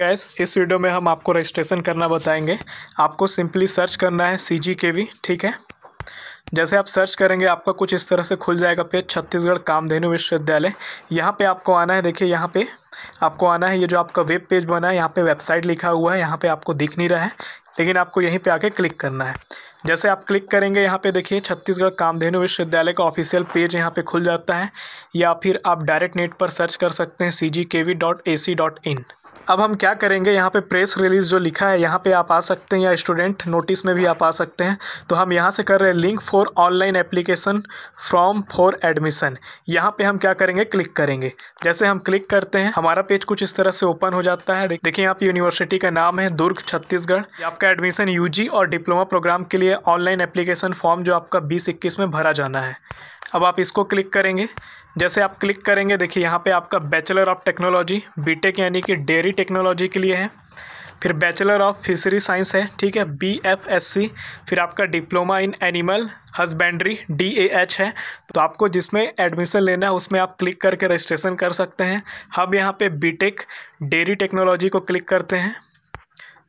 gas इस video में हम आपको रजिस्ट्रेशन करना बताएंगे आपको सिंपली सर्च करना है सी जी के वी ठीक है जैसे आप सर्च करेंगे आपका कुछ इस तरह से खुल जाएगा पेज छत्तीसगढ़ कामधेनु विश्वविद्यालय यहाँ पे आपको आना है देखिए यहाँ पे आपको आना है ये जो आपका वेब पेज बना है यहाँ पे वेबसाइट लिखा हुआ है यहाँ पे आपको दिख नहीं रहा है लेकिन आपको यहीं पे आके क्लिक करना है जैसे आप क्लिक करेंगे यहाँ पे देखिए छत्तीसगढ़ कामधेनु विश्वविद्यालय का ऑफिशियल पेज यहाँ पे खुल जाता है या फिर आप डायरेक्ट नेट पर सर्च कर सकते हैं C G K V dot A C dot in अब हम क्या करेंगे यहाँ पे प्रेस रिलीज़ जो लिखा है यहाँ पे आप आ सकते हैं या स्टूडेंट नोटिस में भी आप आ सकते हैं तो हम यहाँ से कर रहे हैं link for online application form for admission यहाँ पे हम क्या करेंगे क्लिक करेंगे जैसे हम क्लिक करते हैं हमारा पेज कुछ इस तरह से ओपन हो जाता है देखिए यहाँ पे यूनिवर्सिटी का नाम है दुर्ग छत्तीसगढ़ आपका एडमिशन यू और डिप्लोमा प्रोग्राम के लिए ऑनलाइन एप्लीकेशन फॉर्म जो आपका बीस इक्कीस में भरा जाना है अब आप इसको क्लिक करेंगे जैसे आप क्लिक करेंगे देखिए यहाँ पे आपका बैचलर ऑफ टेक्नोलॉजी बीटेक यानी कि डेयरी टेक्नोलॉजी के लिए है फिर बैचलर ऑफ फिशरी साइंस है ठीक है बी एफ एस सी फिर आपका diploma in animal husbandry D A H है तो आपको जिसमें एडमिशन लेना है उसमें आप क्लिक करके रजिस्ट्रेशन कर सकते हैं हम यहाँ बी टेक डेयरी टेक्नोलॉजी को क्लिक करते हैं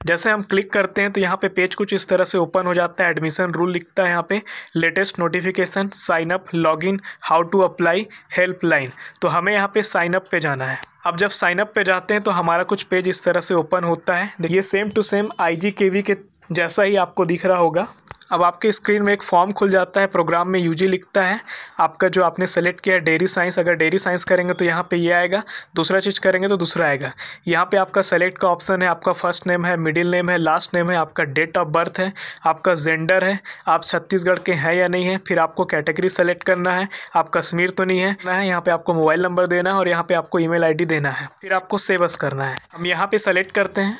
जैसे हम क्लिक करते हैं तो यहाँ पे पेज कुछ इस तरह से ओपन हो जाता है एडमिशन रूल लिखता है यहाँ पे latest notification sign up login how to apply help line तो हमें यहाँ पे साइन अप पे जाना है अब जब साइन अप पे जाते हैं तो हमारा कुछ पेज इस तरह से ओपन होता है ये same to same I G K V के जैसा ही आपको दिख रहा होगा अब आपके स्क्रीन में एक फॉर्म खुल जाता है प्रोग्राम में यूजी लिखता है आपका जो आपने सेलेक्ट किया है डेयरी साइंस अगर डेयरी साइंस करेंगे तो यहाँ पे ये आएगा दूसरा चीज़ करेंगे तो दूसरा आएगा यहाँ पे आपका सेलेक्ट का ऑप्शन है आपका फर्स्ट नेम है मिडिल नेम है लास्ट नेम है आपका डेट ऑफ बर्थ है आपका जेंडर है आप छत्तीसगढ़ के हैं या नहीं है फिर आपको कैटेगरी सेलेक्ट करना है आप कश्मीर तो नहीं है ना है यहाँ पे आपको मोबाइल नंबर देना है और यहाँ पे आपको ई आईडी देना है फिर आपको सेवस करना है हम यहाँ पे सेलेक्ट करते हैं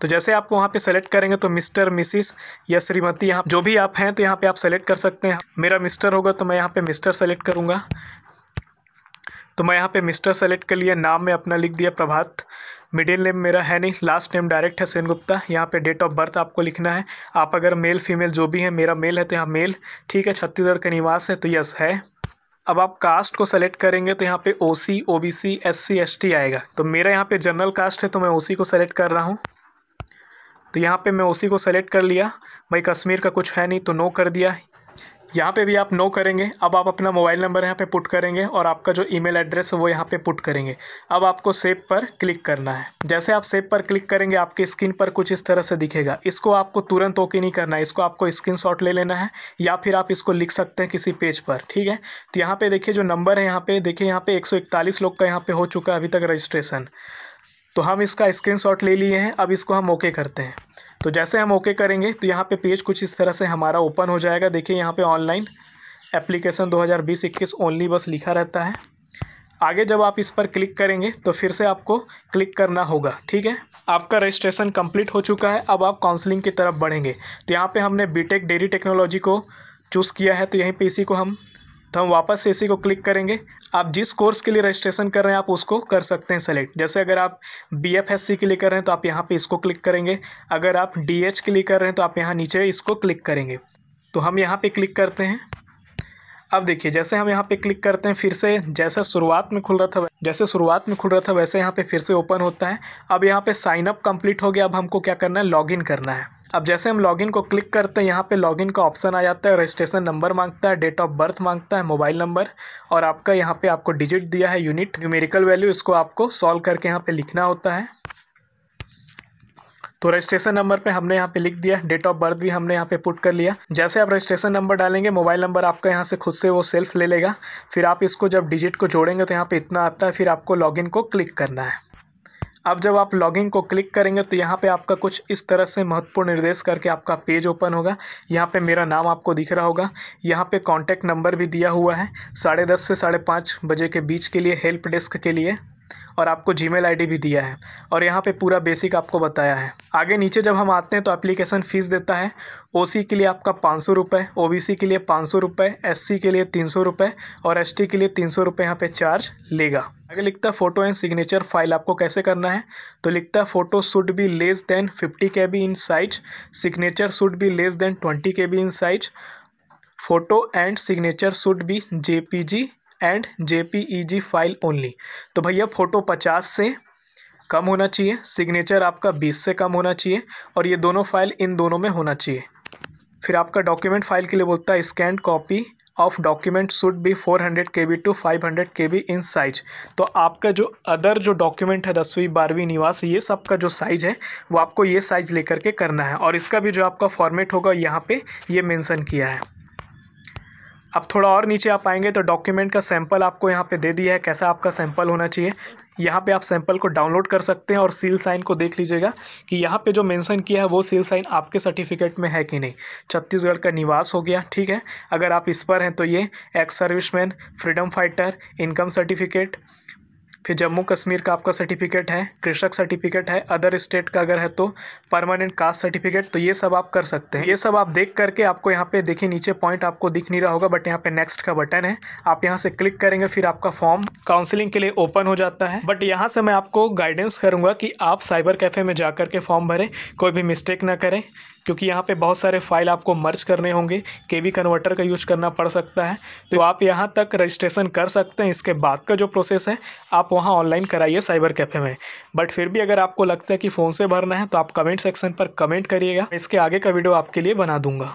तो जैसे आप वहाँ पे सेलेक्ट करेंगे तो मिस्टर मिसिस या श्रीमती यहाँ जो भी आप हैं तो यहाँ पे आप सेलेक्ट कर सकते हैं मेरा मिस्टर होगा तो मैं यहाँ पे मिस्टर सेलेक्ट करूँगा तो मैं यहाँ पे मिस्टर सेलेक्ट कर लिया नाम में अपना लिख दिया प्रभात मिडिल नेम मेरा है नहीं लास्ट नेम डायरेक्ट है सेन गुप्ता यहाँ पे डेट ऑफ बर्थ आपको लिखना है आप अगर मेल फीमेल जो भी है मेरा मेल है तो यहाँ मेल ठीक है छत्तीसगढ़ का निवास है तो यस है अब आप कास्ट को सेलेक्ट करेंगे तो यहाँ पे O C O B C S C S T आएगा तो मेरा यहाँ पे जनरल कास्ट है तो मैं ओ सी को सेलेक्ट कर रहा हूँ तो यहाँ पे मैं उसी को सेलेक्ट कर लिया भाई कश्मीर का कुछ है नहीं तो नो कर दिया यहाँ पे भी आप नो करेंगे अब आप अपना मोबाइल नंबर यहाँ पे पुट करेंगे और आपका जो ईमेल एड्रेस है वो यहाँ पे पुट करेंगे अब आपको सेव पर क्लिक करना है जैसे आप सेव पर क्लिक करेंगे आपकी स्क्रीन पर कुछ इस तरह से दिखेगा इसको आपको तुरंत ओके नहीं करना है इसको आपको शॉट ले लेना है या फिर आप इसको लिख सकते हैं किसी पेज पर ठीक है तो यहाँ पर देखिए जो नंबर है यहाँ पर देखिए यहाँ पर एक लोग का यहाँ पर हो चुका है अभी तक रजिस्ट्रेशन तो हम इसका स्क्रीनशॉट ले लिए हैं अब इसको हम ओके करते हैं तो जैसे हम ओके करेंगे तो यहाँ पे पेज कुछ इस तरह से हमारा ओपन हो जाएगा देखिए यहाँ पे ऑनलाइन एप्लीकेशन 2020-21 ओनली बस लिखा रहता है आगे जब आप इस पर क्लिक करेंगे तो फिर से आपको क्लिक करना होगा ठीक है आपका रजिस्ट्रेशन कम्प्लीट हो चुका है अब आप काउंसलिंग की तरफ बढ़ेंगे तो यहाँ पर हमने टेक डेयरी टेक्नोलॉजी को चूज़ किया है तो यहीं पर इसी को हम तो हम वापस से इसी को क्लिक करेंगे आप जिस कोर्स के लिए रजिस्ट्रेशन कर रहे हैं आप उसको कर सकते हैं सेलेक्ट जैसे अगर आप बी एफ एस सी के लिए कर रहे हैं तो आप यहाँ पे इसको क्लिक करेंगे अगर आप डी एच के लिए कर रहे हैं तो आप यहाँ नीचे इसको क्लिक करेंगे तो हम यहाँ पे क्लिक करते हैं अब देखिए जैसे हम यहाँ पे क्लिक करते हैं फिर से जैसे शुरुआत में खुल रहा था जैसे शुरुआत में खुल रहा था वैसे यहाँ पे फिर से ओपन होता है अब यहाँ पे साइन अप कंप्लीट हो गया अब हमको क्या करना है लॉगिन करना है अब जैसे हम लॉगिन को क्लिक करते हैं यहाँ पे लॉगिन का ऑप्शन आ जाता है रजिस्ट्रेशन नंबर मांगता है डेट ऑफ बर्थ मांगता है मोबाइल नंबर और आपका यहाँ पे आपको डिजिट दिया है यूनिट न्यूमेरिकल वैल्यू इसको आपको सॉल्व करके यहाँ पे लिखना होता है तो रजिस्ट्रेशन नंबर पे हमने यहाँ पे लिख दिया डेट ऑफ बर्थ भी हमने यहाँ पे पुट कर लिया जैसे आप रजिस्ट्रेशन नंबर डालेंगे मोबाइल नंबर आपका यहाँ से खुद से वो सेल्फ ले लेगा फिर आप इसको जब डिजिट को जोड़ेंगे तो यहाँ पे इतना आता है फिर आपको लॉगिन को क्लिक करना है अब जब आप लॉगिंग को क्लिक करेंगे तो यहाँ पे आपका कुछ इस तरह से महत्वपूर्ण निर्देश करके आपका पेज ओपन होगा यहाँ पे मेरा नाम आपको दिख रहा होगा यहाँ पे कांटेक्ट नंबर भी दिया हुआ है साढ़े दस से साढ़े पाँच बजे के बीच के लिए हेल्प डेस्क के लिए और आपको जी मेल भी दिया है और यहाँ पे पूरा बेसिक आपको बताया है आगे नीचे जब हम आते हैं तो एप्लीकेशन फ़ीस देता है ओ के लिए आपका पाँच सौ रुपये ओ के लिए पाँच सौ रुपये एस के लिए तीन सौ रुपये और एस के लिए तीन सौ रुपये यहाँ पर चार्ज लेगा आगे लिखता है फोटो एंड सिग्नेचर फाइल आपको कैसे करना है तो लिखता है photo should be less than fifty K B in size signature should be less than twenty K B in size photo and signature should be J P G and J file only तो भैया photo पचास से कम होना चाहिए signature आपका बीस से कम होना चाहिए और ये दोनों फाइल इन दोनों में होना चाहिए फिर आपका डॉक्यूमेंट फाइल के लिए बोलता है scan copy of document should be four hundred K B to five hundred K B in size तो आपका जो अदर जो डॉक्यूमेंट है दसवीं बारहवीं निवास ये सब का जो साइज है वो आपको ये साइज लेकर के करना है और इसका भी जो आपका फॉर्मेट होगा यहाँ पे ये मेंशन किया है अब थोड़ा और नीचे आप आएंगे तो डॉक्यूमेंट का सैंपल आपको यहाँ पे दे दिया है कैसा आपका सैंपल होना चाहिए यहाँ पे आप सैंपल को डाउनलोड कर सकते हैं और सील साइन को देख लीजिएगा कि यहाँ पे जो मेंशन किया है वो सील साइन आपके सर्टिफिकेट में है कि नहीं छत्तीसगढ़ का निवास हो गया ठीक है अगर आप इस पर हैं तो ये ex serviceman freedom fighter income certificate फिर जम्मू कश्मीर का आपका सर्टिफिकेट है कृषक सर्टिफिकेट है अदर स्टेट का अगर है तो परमानेंट कास्ट सर्टिफिकेट तो ये सब आप कर सकते हैं ये सब आप देख करके आपको यहाँ पे देखिए नीचे पॉइंट आपको दिख नहीं रहा होगा बट यहाँ पे नेक्स्ट का बटन है आप यहाँ से क्लिक करेंगे फिर आपका फॉर्म काउंसिलिंग के लिए ओपन हो जाता है बट यहाँ से मैं आपको गाइडेंस करूँगा कि आप साइबर कैफ़े में जा के फॉर्म भरें कोई भी मिस्टेक ना करें क्योंकि यहाँ पे बहुत सारे फाइल आपको मर्ज करने होंगे के वी कन्वर्टर का यूज करना पड़ सकता है तो आप यहाँ तक रजिस्ट्रेशन कर सकते हैं इसके बाद का जो प्रोसेस है आप वहाँ ऑनलाइन कराइए साइबर कैफ़े में बट फिर भी अगर आपको लगता है कि फ़ोन से भरना है तो आप कमेंट सेक्शन पर कमेंट करिएगा इसके आगे का वीडियो आपके लिए बना दूंगा